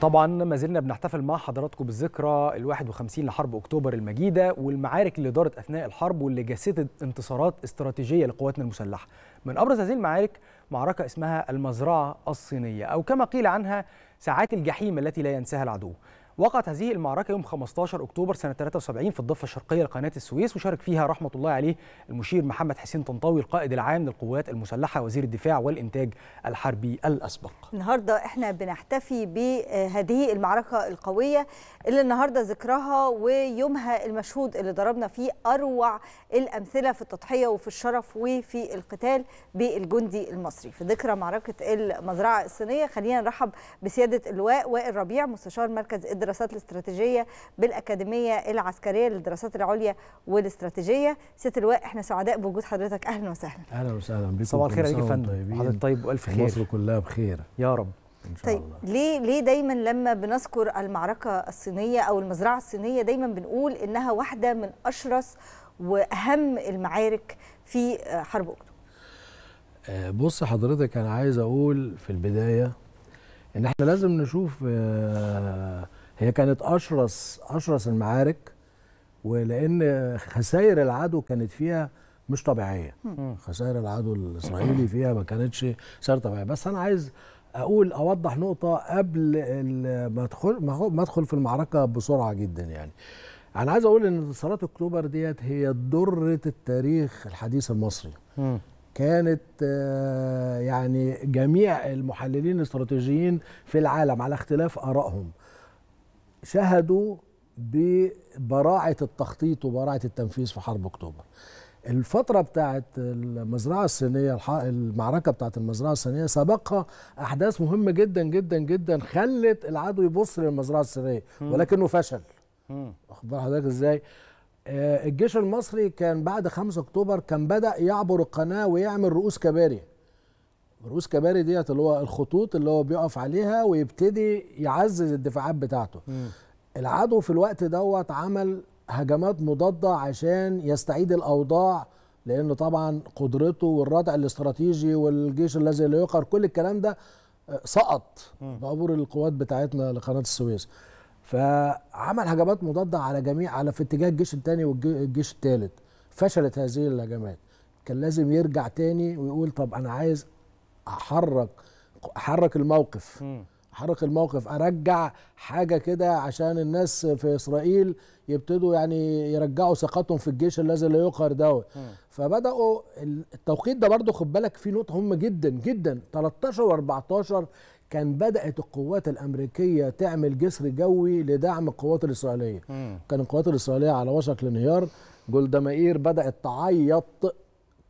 طبعا ما زلنا بنحتفل مع حضراتكم بالذكرى ال 51 لحرب اكتوبر المجيده والمعارك اللي دارت اثناء الحرب واللي جسدت انتصارات استراتيجيه لقواتنا المسلحه. من ابرز هذه المعارك معركه اسمها المزرعه الصينيه او كما قيل عنها ساعات الجحيم التي لا ينساها العدو. وقعت هذه المعركة يوم 15 أكتوبر سنة 73 في الضفة الشرقية لقناة السويس وشارك فيها رحمة الله عليه المشير محمد حسين طنطاوي القائد العام للقوات المسلحة وزير الدفاع والإنتاج الحربي الأسبق النهاردة احنا بنحتفي بهذه المعركة القوية اللي النهاردة ذكرها ويومها المشهود اللي ضربنا فيه أروع الأمثلة في التضحية وفي الشرف وفي القتال بالجندي المصري في ذكرى معركة المزرعة الصينية خلينا نرحب بسيادة اللواء وائل ربيع مستشار مركز إدرا الدراسات الاستراتيجيه بالاكاديميه العسكريه للدراسات العليا والاستراتيجيه سياده اللواء احنا سعداء بوجود حضرتك اهلا وسهلا اهلا وسهلا بكم صباح الخير عليك يا فندم حضرتك طيب والف خير مصر كلها بخير يا رب إن شاء طيب الله. ليه ليه دايما لما بنذكر المعركه الصينيه او المزرعه الصينيه دايما بنقول انها واحده من اشرس واهم المعارك في آه، حرب اكتوبر آه، بص حضرتك انا عايز اقول في البدايه ان احنا لازم نشوف آه، هي كانت اشرس اشرس المعارك ولان خسائر العدو كانت فيها مش طبيعيه خسائر العدو الاسرائيلي فيها ما كانتش خسائر طبيعيه بس انا عايز اقول اوضح نقطه قبل ما ادخل ما ادخل في المعركه بسرعه جدا يعني انا عايز اقول ان انتصارات اكتوبر ديت هي دره التاريخ الحديث المصري كانت آه، يعني جميع المحللين الاستراتيجيين في العالم على اختلاف ارائهم شهدوا ببراعة التخطيط وبراعة التنفيذ في حرب أكتوبر الفترة بتاعت المزرعة الصينية المعركة بتاعت المزرعة الصينية سبقها أحداث مهمة جدا جدا جدا خلت العدو يبص للمزرعة الصينية ولكنه فشل واخد بال حضرتك إزاي؟ آه، الجيش المصري كان بعد 5 أكتوبر كان بدأ يعبر القناة ويعمل رؤوس كباري رؤوس كباري ديت اللي هو الخطوط اللي هو بيقف عليها ويبتدي يعزز الدفاعات بتاعته م. العدو في الوقت دوت عمل هجمات مضاده عشان يستعيد الاوضاع لانه طبعا قدرته والردع الاستراتيجي والجيش الذي لا يقهر كل الكلام ده آه، سقط بعبور القوات بتاعتنا لقناه السويس فعمل هجمات مضاده على جميع على في اتجاه الجيش الثاني والجيش الثالث فشلت هذه الهجمات كان لازم يرجع تاني ويقول طب انا عايز احرك احرك الموقف احرك الموقف ارجع حاجه كده عشان الناس في اسرائيل يبتدوا يعني يرجعوا ثقتهم في الجيش الذي لا يقهر دوت فبداوا التوقيت ده برضو خد بالك فيه نقطه مهمه جدا جدا 13 و14 كان بدات القوات الامريكيه تعمل جسر جوي لدعم القوات الاسرائيليه مم. كان القوات الاسرائيليه على وشك الانهيار جولدا مائير بدات تعيط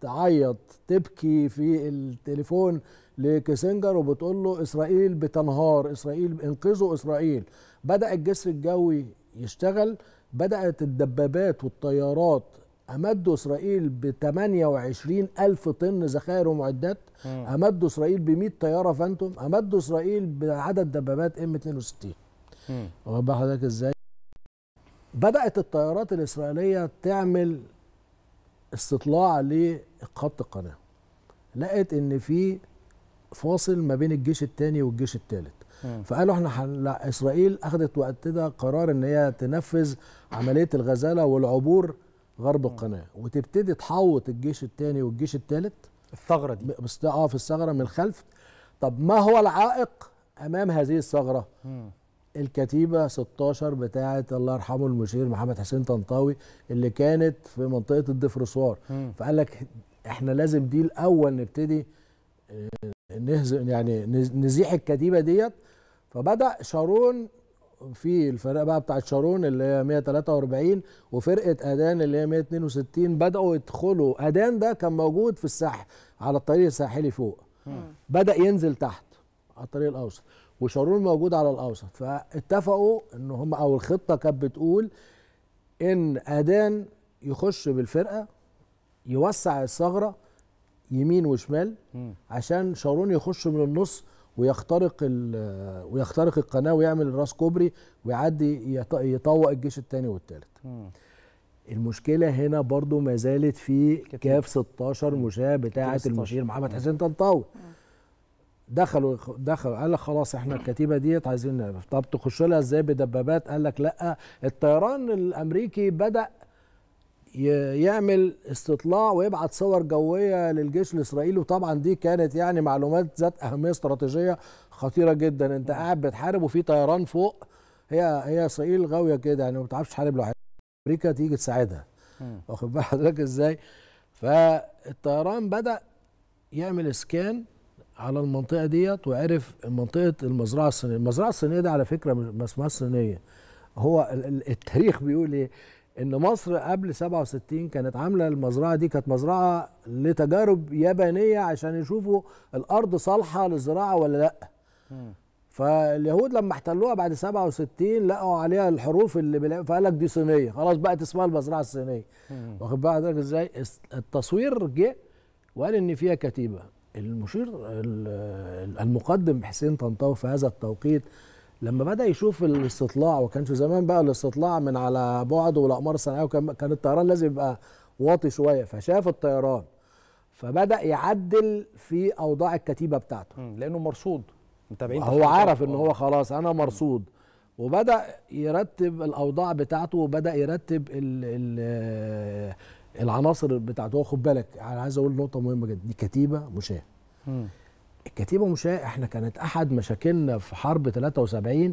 تعيط تبكي في التليفون لكيسنجر وبتقول له اسرائيل بتنهار اسرائيل انقذوا اسرائيل بدا الجسر الجوي يشتغل بدات الدبابات والطيارات أمدوا إسرائيل ب 28 ألف طن ذخائر ومعدات أمدوا إسرائيل ب 100 طيارة فانتوم أمدوا إسرائيل بعدد دبابات ام 62 واخد بالك إزاي؟ بدأت الطيارات الإسرائيلية تعمل استطلاع لخط القناه لقت ان في فاصل ما بين الجيش الثاني والجيش الثالث فقالوا احنا حن... اسرائيل اخذت وقتها قرار ان هي تنفذ عمليه الغزاله والعبور غرب القناه وتبتدي تحوط الجيش الثاني والجيش الثالث الثغره دي اه في الثغره من الخلف طب ما هو العائق امام هذه الثغره الكتيبة 16 بتاعة الله يرحمه المشير محمد حسين طنطاوي اللي كانت في منطقة الدفرسوار فقال لك احنا لازم دي الأول نبتدي آه، نهزم يعني نزيح الكتيبة ديت فبدأ شارون في الفرقة بقى بتاعت شارون اللي هي 143 وفرقة أدان اللي هي 162 بدأوا يدخلوا أدان ده كان موجود في الساحل على الطريق الساحلي فوق بدأ ينزل تحت على الطريق الأوسط وشارون موجود على الاوسط فاتفقوا ان هم او الخطه كانت بتقول ان ادان يخش بالفرقه يوسع الثغره يمين وشمال عشان شارون يخش من النص ويخترق آه، ويخترق القناه ويعمل الراس كوبري ويعدي يطوق الجيش الثاني والثالث المشكله هنا برضو ما زالت في كاف 16 مشاه بتاعه المشير محمد حسين طنطاوي دخلوا دخلوا قال لك خلاص احنا الكتيبه ديت عايزين نعرف طب تخش لها ازاي بدبابات قال لك لا الطيران الامريكي بدا يعمل استطلاع ويبعت صور جويه للجيش الاسرائيلي وطبعا دي كانت يعني معلومات ذات اهميه استراتيجيه خطيره جدا انت نعم. قاعد بتحارب وفي طيران فوق هي هي اسرائيل غاويه كده يعني ما بتعرفش تحارب لوحدها امريكا تيجي تساعدها واخد بال حضرتك ازاي فالطيران بدا يعمل سكان على المنطقه ديت وعرف منطقه المزرعه الصينيه، المزرعه الصينيه دي على فكره ما اسمهاش صينيه هو التاريخ بيقول ايه؟ ان مصر قبل 67 كانت عامله المزرعه دي كانت مزرعه لتجارب يابانيه عشان يشوفوا الارض صالحه للزراعه ولا لا. فاليهود لما احتلوها بعد 67 لقوا عليها الحروف اللي بلا... فقال لك دي صينيه خلاص بقت اسمها المزرعه الصينيه واخد بالك ازاي التصوير جه وقال ان فيها كتيبه المشير المقدم حسين طنطاوي في هذا التوقيت لما بدا يشوف الاستطلاع وكان في زمان بقى الاستطلاع من على بعد والاقمار الصناعيه وكان كان الطيران لازم يبقى واطي شويه فشاف الطيران فبدا يعدل في اوضاع الكتيبه بتاعته لانه مرصود متابعين هو عرف ان هو خلاص انا مرصود وبدا يرتب الاوضاع بتاعته وبدا يرتب الـ الـ العناصر بتاعته خد بالك انا عايز اقول نقطه مهمه جدا دي كتيبه مشاه الكتيبه مشاه احنا كانت احد مشاكلنا في حرب 73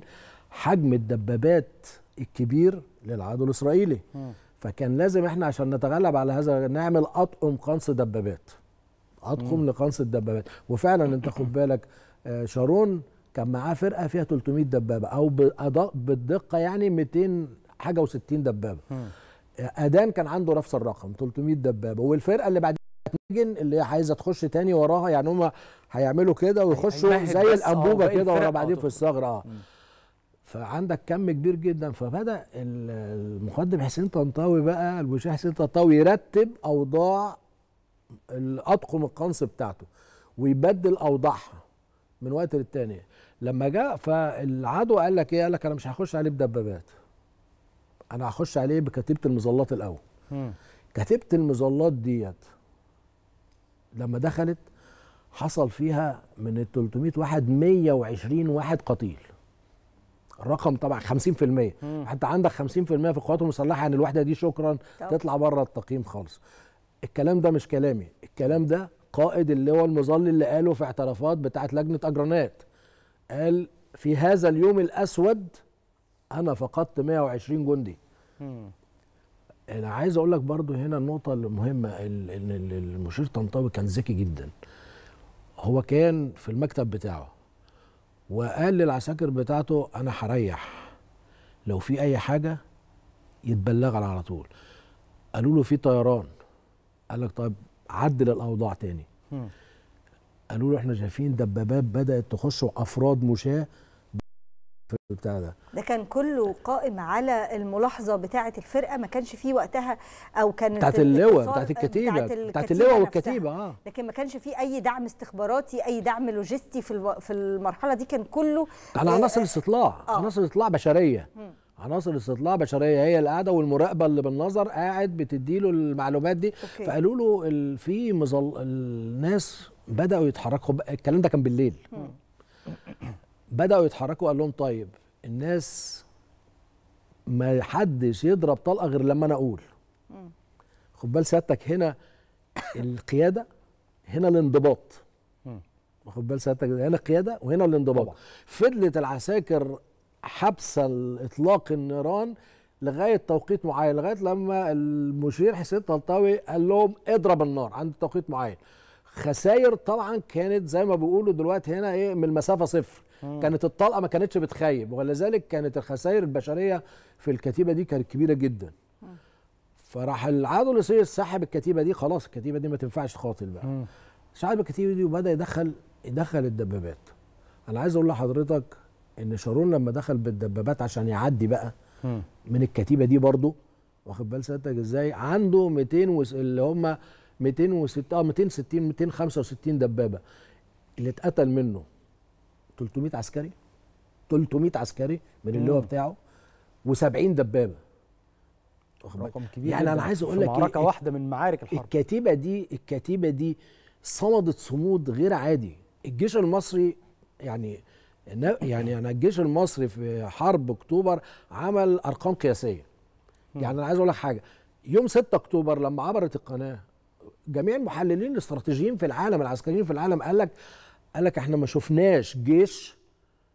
حجم الدبابات الكبير للعدو الاسرائيلي م. فكان لازم احنا عشان نتغلب على هذا نعمل اطقم قنص دبابات اطقم لقنص الدبابات وفعلا انت خد بالك آه، شارون كان معاه فرقه فيها 300 دبابه او بالدقه يعني 200 حاجه و60 دبابه م. ادان كان عنده نفس الرقم 300 دبابه والفرقه اللي بعد نجن اللي عايزه تخش تاني وراها يعني هم هيعملوا كده ويخشوا زي آه، الانبوبه كده ورا بعدين في الثغره اه فعندك كم كبير جدا فبدا المقدم حسين طنطاوي بقى الوشيح حسين طنطاوي يرتب اوضاع الاطقم القنص بتاعته ويبدل اوضاعها من وقت للتاني لما جاء فالعدو قال لك ايه قال لك انا مش هخش عليه بدبابات انا هخش عليه بكتيبه المظلات الاول كتيبه المظلات ديت لما دخلت حصل فيها من ال 300 واحد 120 واحد قتيل الرقم طبعا 50% مم. حتى عندك 50% في القوات المسلحه يعني الوحده دي شكرا طب. تطلع بره التقييم خالص الكلام ده مش كلامي الكلام ده قائد اللواء المظلي اللي قاله في اعترافات بتاعه لجنه اجرانات قال في هذا اليوم الاسود انا فقدت 120 جندي انا عايز اقول لك برضو هنا النقطه المهمه ان المشير طنطاوي كان ذكي جدا هو كان في المكتب بتاعه وقال للعساكر بتاعته انا هريح لو في اي حاجه يتبلغ على طول قالوا له في طيران قال لك طيب عدل الاوضاع تاني قالوا له احنا شايفين دبابات بدات تخش وافراد مشاه في البتاع ده ده كان كله قائم على الملاحظه بتاعه الفرقه ما كانش فيه وقتها او كان بتاعه اللواء بتاعه الكتيبه بتاعه اللواء والكتيبه اه لكن ما كانش فيه اي دعم استخباراتي اي دعم لوجستي في الو... في المرحله دي كان كله على عناصر استطلاع آه. عناصر آه، استطلاع آه. بشريه م. عناصر استطلاع بشريه هي القاعده والمراقبه اللي بالنظر قاعد بتديله المعلومات دي أوكي. فقالوا له ال... في مظل الناس بداوا يتحركوا الكلام ده كان بالليل م. بداوا يتحركوا قال لهم طيب الناس ما حدش يضرب طلقه غير لما انا اقول خد بال سيادتك هنا القياده هنا الانضباط خد بال سيادتك هنا القياده وهنا الانضباط فضلت العساكر حبس الإطلاق النيران لغايه توقيت معين لغايه لما المشير حسين طلطاوي قال لهم اضرب النار عند توقيت معين خسائر طبعا كانت زي ما بيقولوا دلوقتي هنا ايه من المسافه صفر مم. كانت الطلقه ما كانتش بتخيب ولذلك كانت الخسائر البشريه في الكتيبه دي كانت كبيره جدا مم. فراح العدو الصيني سحب الكتيبه دي خلاص الكتيبه دي ما تنفعش تخاطر بقى سحب الكتيبه دي وبدا يدخل يدخل الدبابات انا عايز اقول لحضرتك ان شارون لما دخل بالدبابات عشان يعدي بقى مم. من الكتيبه دي برضه واخد بال سيادتك ازاي عنده 200 اللي هم 206 اه 260 265 دبابه اللي اتقتل منه 300 عسكري 300 عسكري من اللواء بتاعه و70 دبابه رقم كبير يعني انا عايز اقول لك معركه واحده من معارك الحرب الكتيبه دي الكتيبه دي صمدت صمود غير عادي الجيش المصري يعني يعني انا الجيش المصري في حرب اكتوبر عمل ارقام قياسيه يعني انا عايز اقول لك حاجه يوم 6 اكتوبر لما عبرت القناه جميع المحللين الاستراتيجيين في العالم العسكريين في العالم قال لك قال لك احنا ما شفناش جيش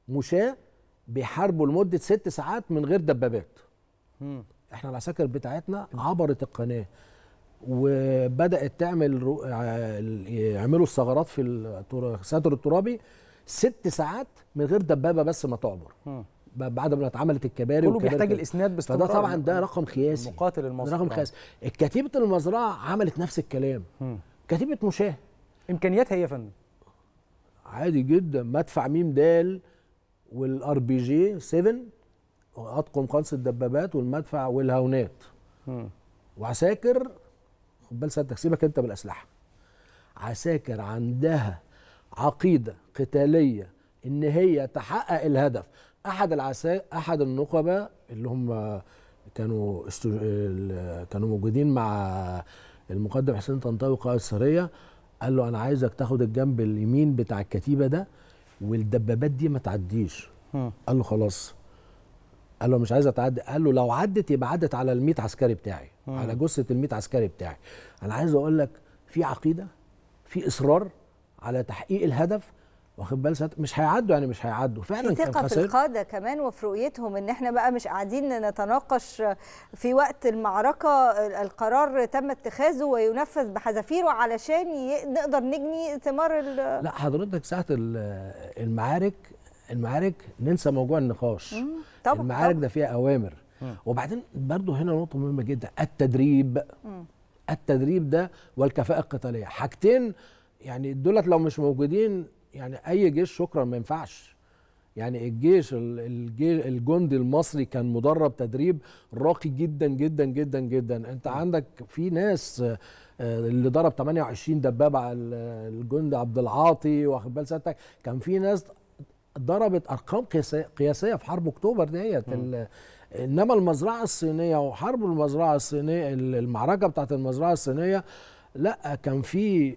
مشاة بيحاربوا لمده ست ساعات من غير دبابات. م. احنا العساكر بتاعتنا عبرت القناه وبدات تعمل رو... آه، يعملوا الثغرات في الساتر الترابي ست ساعات من غير دبابه بس ما تعبر. م. بعد ما اتعملت الكباري كله بيحتاج الاسناد باستمرار فده طبعا ده رقم قياسي مقاتل المصري رقم آه. قياسي كتيبه المزرعه عملت نفس الكلام م. كتيبه مشاه امكانياتها ايه يا فندم عادي جدا مدفع ميم د والار بي جي 7 اطقم قنص الدبابات والمدفع والهاونات وعساكر خد بال سيادتك سيبك انت بالاسلحه عساكر عندها عقيده قتاليه ان هي تحقق الهدف احد العساكر احد النخبه اللي هم كانوا كانوا موجودين مع المقدم حسين طنطاوي قائد السريه قال له انا عايزك تاخد الجنب اليمين بتاع الكتيبه ده والدبابات دي ما تعديش قال له خلاص قال له مش عايز اتعدي قال له لو عدت يبقى عدت على ال عسكري بتاعي على جثه ال عسكري بتاعي انا عايز اقول لك في عقيده في اصرار على تحقيق الهدف واخد بال سنت مش هيعدوا يعني مش هيعدوا فعلا كان ثقه في القاده كمان وفي رؤيتهم ان احنا بقى مش قاعدين نتناقش في وقت المعركه القرار تم اتخاذه وينفذ بحذافيره علشان نقدر نجني ثمار لا حضرتك ساعه المعارك المعارك ننسى موضوع النقاش طبعا المعارك طبعا. ده فيها اوامر وبعدين برضه هنا نقطه مهمه جدا التدريب التدريب ده والكفاءه القتاليه حاجتين يعني دولت لو مش موجودين يعني اي جيش شكرا ما ينفعش يعني الجيش الجندي المصري كان مدرب تدريب راقي جدا جدا جدا جدا انت عندك في ناس آه، اللي ضرب 28 دبابه على الجندي عبد العاطي واخد بال سيادتك كان في ناس ضربت ارقام قياسيه في حرب اكتوبر ديت انما المزرعه الصينيه وحرب المزرعه الصينيه المعركه بتاعت المزرعه الصينيه لا كان في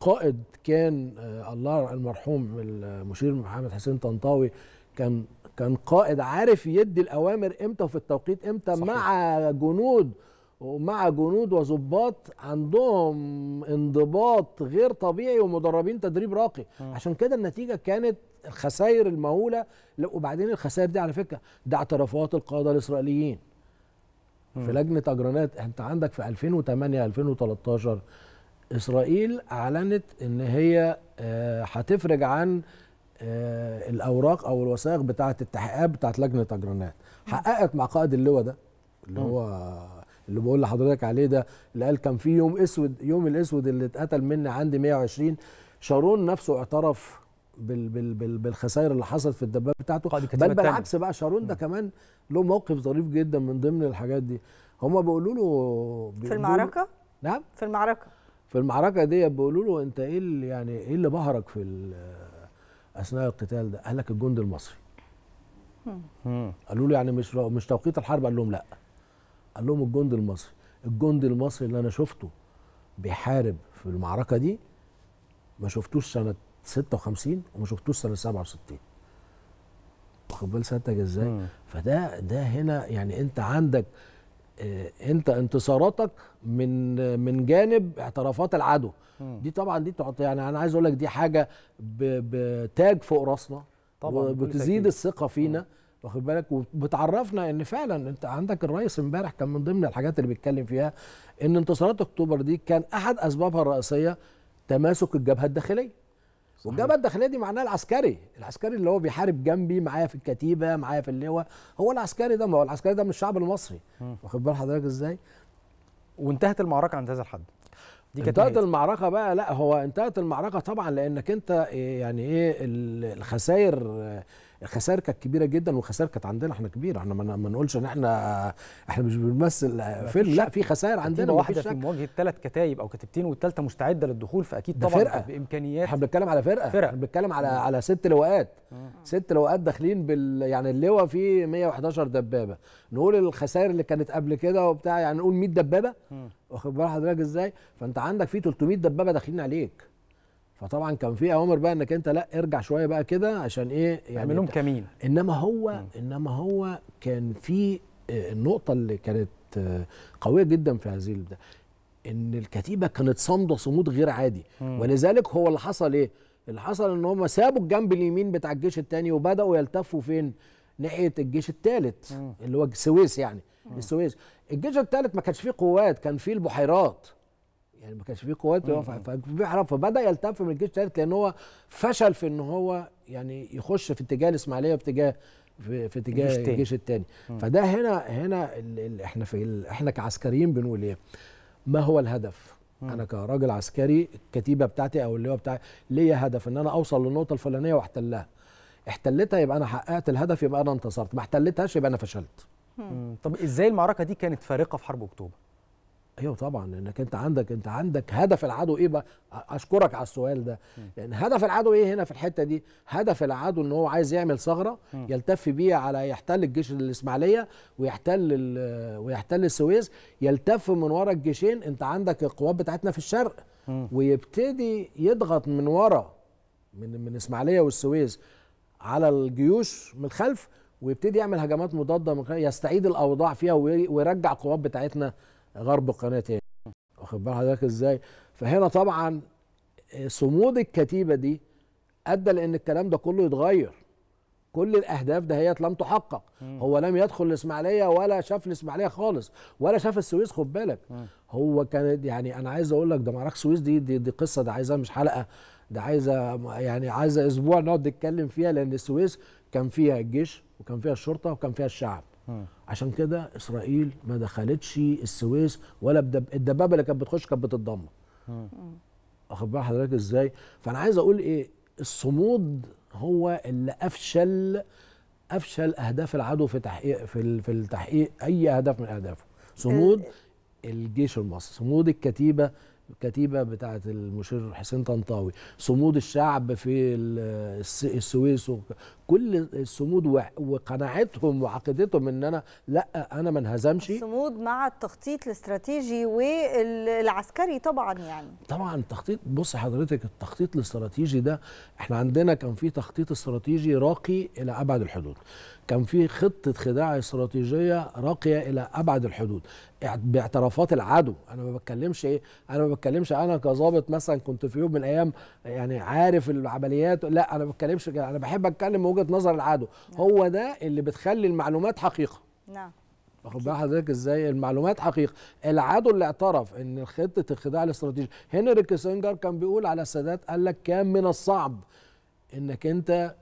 قائد كان آه، الله المرحوم المشير محمد حسين طنطاوي كان كان قائد عارف يدي الاوامر امتى وفي التوقيت امتى صحيح. مع جنود ومع جنود وظباط عندهم انضباط غير طبيعي ومدربين تدريب راقي م. عشان كده النتيجه كانت الخسائر المهوله وبعدين الخسائر دي على فكره ده اعترافات القاده الاسرائيليين م. في لجنه اجرانات انت عندك في 2008 2013 اسرائيل اعلنت ان هي آه، هتفرج عن آه، الاوراق او الوثائق بتاعه التحقيقات بتاعه لجنه اجرانات حققت مع قائد اللواء ده اللي هو اللي بقول لحضرتك عليه ده اللي قال كان في يوم اسود يوم الاسود اللي اتقتل مني عندي 120 شارون نفسه اعترف بال بال بال بالخسائر اللي حصلت في الدبابه بتاعته بل بالعكس بقى شارون ده كمان له موقف ظريف جدا من ضمن الحاجات دي هما بيقولوا له في المعركه نعم في المعركه في المعركه دي بيقولوا له انت ايه اللي يعني ايه اللي بهرك في اثناء القتال ده؟ قال لك الجندي المصري. قالوا له يعني مش مش توقيت الحرب قال لهم لا. قال لهم الجندي المصري، الجندي المصري اللي انا شفته بيحارب في المعركه دي ما شفتوش سنه 56 وما شفتوش سنه 67. واخد بال سيادتك ازاي؟ فده ده هنا يعني انت عندك آه، انت انتصاراتك من من جانب اعترافات العدو دي طبعا دي تعطي يعني انا عايز اقول لك دي حاجه بتاج فوق راسنا طبعا وبتزيد الثقه فينا واخد بالك وبتعرفنا ان فعلا انت عندك الرئيس امبارح كان من ضمن الحاجات اللي بيتكلم فيها ان انتصارات اكتوبر دي كان احد اسبابها الرئيسيه تماسك الجبهه الداخليه والجبهه الداخليه دي معناها العسكري العسكري اللي هو بيحارب جنبي معايا في الكتيبه معايا في اللواء هو العسكري ده ما هو العسكري ده من الشعب المصري واخد بال حضرتك ازاي وانتهت المعركه عند هذا الحد دي كانت انتهت المعركه بقى لا هو انتهت المعركه طبعا لانك انت إيه، يعني ايه الخسائر الخسائر كانت كبيره جدا والخسائر كانت عندنا احنا كبيره احنا ما نقولش ان احنا احنا مش بنمثل فيلم لا في خسائر عندنا واحده في مواجهه ثلاث كتايب او كتيبتين والثالثه مستعده للدخول فاكيد طبعا فرقة. بامكانيات احنا بنتكلم على فرقه فرقه احنا بنتكلم على مم. على ست لواءات ست لواءات داخلين بال يعني اللواء فيه 111 دبابه نقول الخسائر اللي كانت قبل كده وبتاع يعني نقول 100 دبابه واخد بال حضرتك ازاي فانت عندك في 300 دبابه داخلين عليك فطبعا كان في اوامر بقى انك انت لا ارجع شويه بقى كده عشان ايه يعني اعملهم كمين انما هو انما هو كان في آه، النقطه اللي كانت آه، قويه جدا في هذه البدايه ان الكتيبه كانت صامده صمود غير عادي ولذلك هو اللي حصل ايه اللي حصل ان هم سابوا الجنب اليمين بتاع الجيش الثاني وبداوا يلتفوا فين ناحيه الجيش الثالث اللي هو السويس يعني السويس الجيش الثالث ما كانش فيه قوات كان فيه البحيرات يعني ما كانش فيه قوات فبيعرف فبدا يلتف من الجيش الثالث لان هو فشل في ان هو يعني يخش في اتجاه الاسماعيليه في اتجاه في, في اتجاه الجيش الثاني فده هنا هنا اللي احنا في ال احنا كعسكريين بنقول ايه ما هو الهدف مم. انا كراجل عسكري الكتيبه بتاعتي او اللواء بتاعي ليا هدف ان انا اوصل للنقطه الفلانيه واحتلها احتلتها يبقى انا حققت الهدف يبقى انا انتصرت ما احتلتهاش يبقى انا فشلت مم. طب ازاي المعركه دي كانت فارقه في حرب اكتوبر ايوه طبعا لانك انت عندك انت عندك هدف العدو ايه بقى اشكرك على السؤال ده لان هدف العدو ايه هنا في الحته دي هدف العدو ان هو عايز يعمل ثغره يلتف بيها على يحتل الجيش الاسماعيليه ويحتل ويحتل السويس يلتف من ورا الجيشين انت عندك القوات بتاعتنا في الشرق ويبتدي يضغط من ورا من من اسماعيليه والسويس على الجيوش من الخلف ويبتدي يعمل هجمات مضاده يستعيد الاوضاع فيها ويرجع القوات بتاعتنا غرب القناه تاني واخد بال حضرتك ازاي؟ فهنا طبعا صمود الكتيبه دي ادى لان الكلام ده كله يتغير كل الاهداف دهيت لم تحقق مم. هو لم يدخل الاسماعيليه ولا شاف الاسماعيليه خالص ولا شاف السويس خد بالك مم. هو كان يعني انا عايز اقول لك ده معركه السويس دي, دي دي قصه ده عايزها مش حلقه ده عايزه يعني عايزه اسبوع نقعد نتكلم فيها لان السويس كان فيها الجيش وكان فيها الشرطه وكان فيها الشعب عشان كده اسرائيل ما دخلتش السويس ولا الدبابه اللي كانت بتخش كانت بتتدمر واخد بال حضرتك ازاي فانا عايز اقول ايه الصمود هو اللي افشل افشل اهداف العدو في تحقيق في في التحقيق اي هدف من اهدافه صمود آه. الجيش المصري صمود الكتيبه الكتيبه بتاعه المشير حسين طنطاوي صمود الشعب في السويس كل الصمود وقناعتهم وعقيدتهم ان انا لا انا ما انهزمش الصمود مع التخطيط الاستراتيجي والعسكري طبعا يعني طبعا التخطيط بص حضرتك التخطيط الاستراتيجي ده احنا عندنا كان في تخطيط استراتيجي راقي الى ابعد الحدود كان في خطه خداع استراتيجيه راقيه الى ابعد الحدود باعترافات العدو انا ما بتكلمش ايه انا ما بتكلمش انا كظابط مثلا كنت في يوم من الايام يعني عارف العمليات لا انا ما بتكلمش كده انا بحب اتكلم من وجهه نظر العدو نعم. هو ده اللي بتخلي المعلومات حقيقه نعم واخد بال حضرتك ازاي المعلومات حقيقه العدو اللي اعترف ان خطه الخداع الاستراتيجي هنري كيسنجر كان بيقول على السادات قال لك كان من الصعب انك انت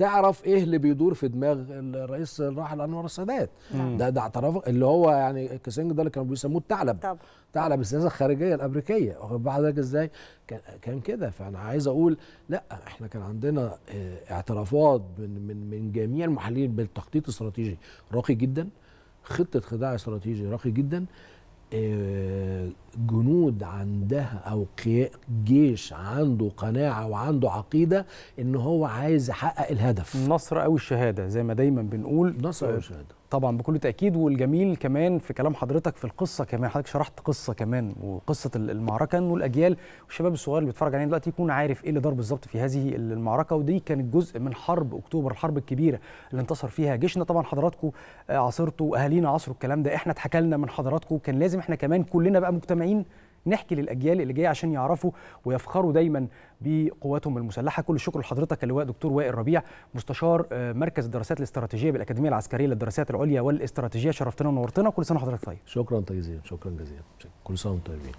تعرف ايه اللي بيدور في دماغ الرئيس الراحل انور السادات ده ده اعتراف اللي هو يعني كيسنج ده اللي كانوا بيسموه الثعلب ثعلب السياسه الخارجيه الامريكيه واخد بالك ازاي كان كده فانا عايز اقول لا احنا كان عندنا آه، اعترافات من من من جميع المحللين بالتخطيط الاستراتيجي راقي جدا خطه خداع استراتيجي راقي جدا آه، جنود عندها او جيش عنده قناعه وعنده عقيده ان هو عايز يحقق الهدف النصر او الشهاده زي ما دايما بنقول نصر او الشهاده طبعا بكل تاكيد والجميل كمان في كلام حضرتك في القصه كمان حضرتك شرحت قصه كمان وقصه المعركه انه الاجيال والشباب الصغير اللي بيتفرج علينا دلوقتي يكون عارف ايه اللي دار بالظبط في هذه المعركه ودي كانت جزء من حرب اكتوبر الحرب الكبيره اللي انتصر فيها جيشنا طبعا حضراتكم آه، عاصرتوا اهالينا عاصروا الكلام ده احنا اتحكى لنا من حضراتكم كان لازم احنا كمان كلنا بقى مجتمعين نحكي للاجيال اللي جايه عشان يعرفوا ويفخروا دايما بقواتهم المسلحه كل الشكر لحضرتك اللواء دكتور وائل ربيع مستشار آه، مركز الدراسات الاستراتيجيه بالاكاديميه العسكريه للدراسات العليا والاستراتيجيه شرفتنا ونورتنا كل سنه وحضرتك طيب شكرا طيب شكرا جزيلا كل سنه وانتم طيبين